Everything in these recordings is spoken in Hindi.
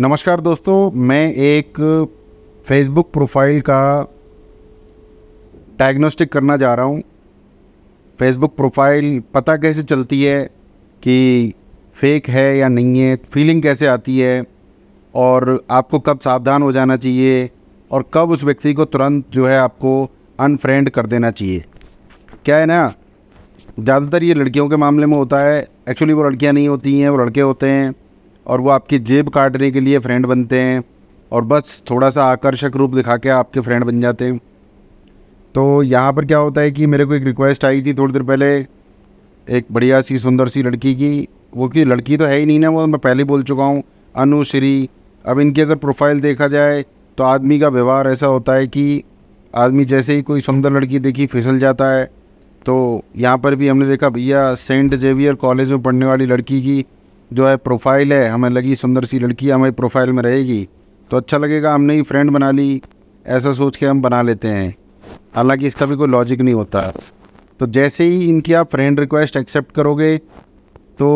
नमस्कार दोस्तों मैं एक फेसबुक प्रोफाइल का डायग्नोस्टिक करना जा रहा हूँ फेसबुक प्रोफाइल पता कैसे चलती है कि फेक है या नहीं है फीलिंग कैसे आती है और आपको कब सावधान हो जाना चाहिए और कब उस व्यक्ति को तुरंत जो है आपको अनफ्रेंड कर देना चाहिए क्या है ना ज़्यादातर ये लड़कियों के मामले में होता है एक्चुअली वो लड़कियाँ नहीं होती हैं वो लड़के होते हैं और वो आपकी जेब काटने के लिए फ्रेंड बनते हैं और बस थोड़ा सा आकर्षक रूप दिखा के आपके फ्रेंड बन जाते हैं तो यहाँ पर क्या होता है कि मेरे को एक रिक्वेस्ट आई थी थोड़ी देर पहले एक बढ़िया सी सुंदर सी लड़की की वो कि लड़की तो है ही नहीं ना वो मैं पहले बोल चुका हूँ अनुश्री अब इनकी अगर प्रोफाइल देखा जाए तो आदमी का व्यवहार ऐसा होता है कि आदमी जैसे ही कोई सुंदर लड़की देखी फिसल जाता है तो यहाँ पर भी हमने देखा भैया सेंट जेवियर कॉलेज में पढ़ने वाली लड़की की जो है प्रोफाइल है हमें लगी सुंदर सी लड़की हमारी प्रोफाइल में रहेगी तो अच्छा लगेगा हमने ही फ्रेंड बना ली ऐसा सोच के हम बना लेते हैं हालांकि इसका भी कोई लॉजिक नहीं होता तो जैसे ही इनकी आप फ्रेंड रिक्वेस्ट एक्सेप्ट करोगे तो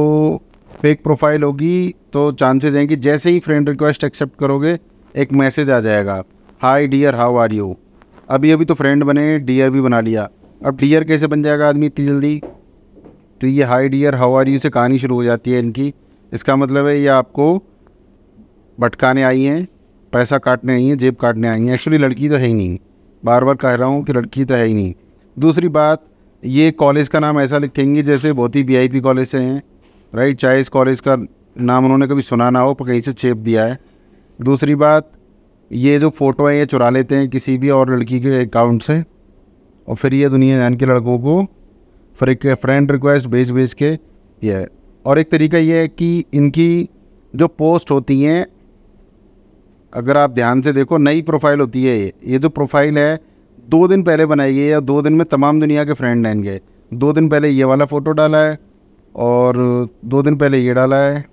फेक प्रोफाइल होगी तो चांसेस हैं कि जैसे ही फ्रेंड रिक्वेस्ट एक्सेप्ट करोगे एक मैसेज आ जाएगा hi dear how are you अभी अभी तो फ्रेंड बने डियर भी बना लिया अब डियर कैसे बन जाएगा आदमी इतनी जल्दी तो ये hi dear how are you से कहानी शुरू हो जाती है इनकी इसका मतलब है ये आपको भटकाने आई हैं पैसा काटने आई हैं जेब काटने आई हैं एक्चुअली लड़की तो है ही नहीं बार बार कह रहा हूँ कि लड़की तो है ही नहीं दूसरी बात ये कॉलेज का नाम ऐसा लिखेंगे जैसे बहुत ही वी कॉलेज से हैं राइट चाहे इस कॉलेज का नाम उन्होंने कभी सुना ना हो पर कहीं से चेप दिया है दूसरी बात ये जो फ़ोटो है ये चुरा लेते हैं किसी भी और लड़की के अकाउंट से और फिर ये दुनिया जान के लड़कों को फिर एक फ्रेंड रिक्वेस्ट भेज भेज के ये और एक तरीका ये है कि इनकी जो पोस्ट होती हैं अगर आप ध्यान से देखो नई प्रोफाइल होती है ये ये जो प्रोफाइल है दो दिन पहले बनाई गई है दो दिन में तमाम दुनिया के फ्रेंड लाइन गए दो दिन पहले ये वाला फ़ोटो डाला है और दो दिन पहले ये डाला है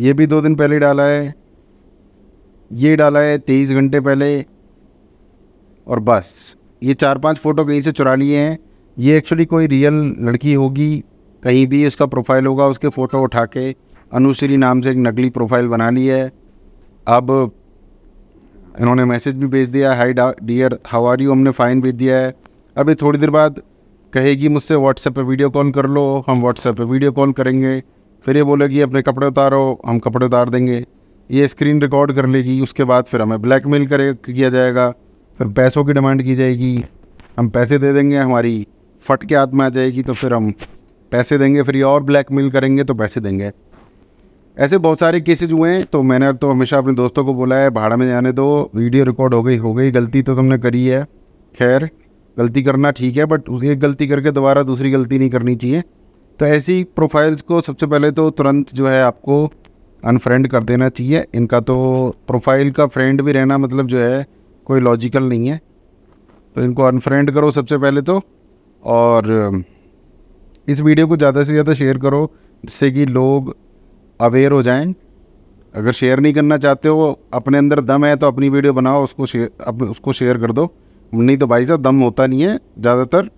ये भी दो दिन पहले डाला है ये डाला है तेईस घंटे पहले और बस ये चार पांच फ़ोटो कहीं से चुरा लिए हैं ये एक्चुअली कोई रियल लड़की होगी कहीं भी उसका प्रोफाइल होगा उसके फ़ोटो उठा के अनुश्री नाम से एक नकली प्रोफाइल बना ली है अब इन्होंने मैसेज भी भेज दिया hi dear how are you हमने फ़ाइन भेज दिया है अभी थोड़ी देर बाद कहेगी मुझसे व्हाट्सएप पे वीडियो कॉल कर लो हम व्हाट्सएप पे वीडियो कॉल करेंगे फिर ये बोलेगी अपने कपड़े उतारो हम कपड़े उतार देंगे ये स्क्रीन रिकॉर्ड कर लेगी उसके बाद फिर हमें ब्लैकमेल करे किया जाएगा फिर पैसों की डिमांड की जाएगी हम पैसे दे देंगे हमारी फट के हाथ में आ जाएगी तो फिर हम पैसे देंगे फिर और ब्लैकमेल करेंगे तो पैसे देंगे ऐसे बहुत सारे केसेज हुए हैं तो मैंने तो हमेशा अपने दोस्तों को बोला है भाड़ा में जाने दो वीडियो रिकॉर्ड हो गई हो गई गलती तो तुमने करी है खैर गलती करना ठीक है बट एक गलती करके दोबारा दूसरी गलती नहीं करनी चाहिए तो ऐसी प्रोफाइल्स को सबसे पहले तो तुरंत जो है आपको अनफ्रेंड कर देना चाहिए इनका तो प्रोफाइल का फ्रेंड भी रहना मतलब जो है कोई लॉजिकल नहीं है तो इनको अनफ्रेंड करो सबसे पहले तो और इस वीडियो को ज़्यादा से ज़्यादा शेयर करो जिससे कि लोग अवेयर हो जाएं अगर शेयर नहीं करना चाहते हो अपने अंदर दम है तो अपनी वीडियो बनाओ उसको शेयर अपने उसको शेयर कर दो नहीं तो भाई साहब दम होता नहीं है ज़्यादातर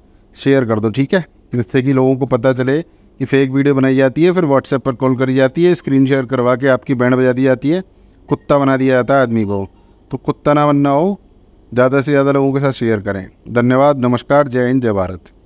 शेयर कर दो ठीक है जिससे कि लोगों को पता चले कि फेक वीडियो बनाई जाती है फिर व्हाट्सएप पर कॉल करी जाती है स्क्रीन शेयर करवा के आपकी बैंड बजा दी जाती है कुत्ता बना दिया जाता है आदमी को तो कुत्ता ना बनना हो ज़्यादा से ज़्यादा लोगों के साथ शेयर करें धन्यवाद नमस्कार जय हिंद जय भारत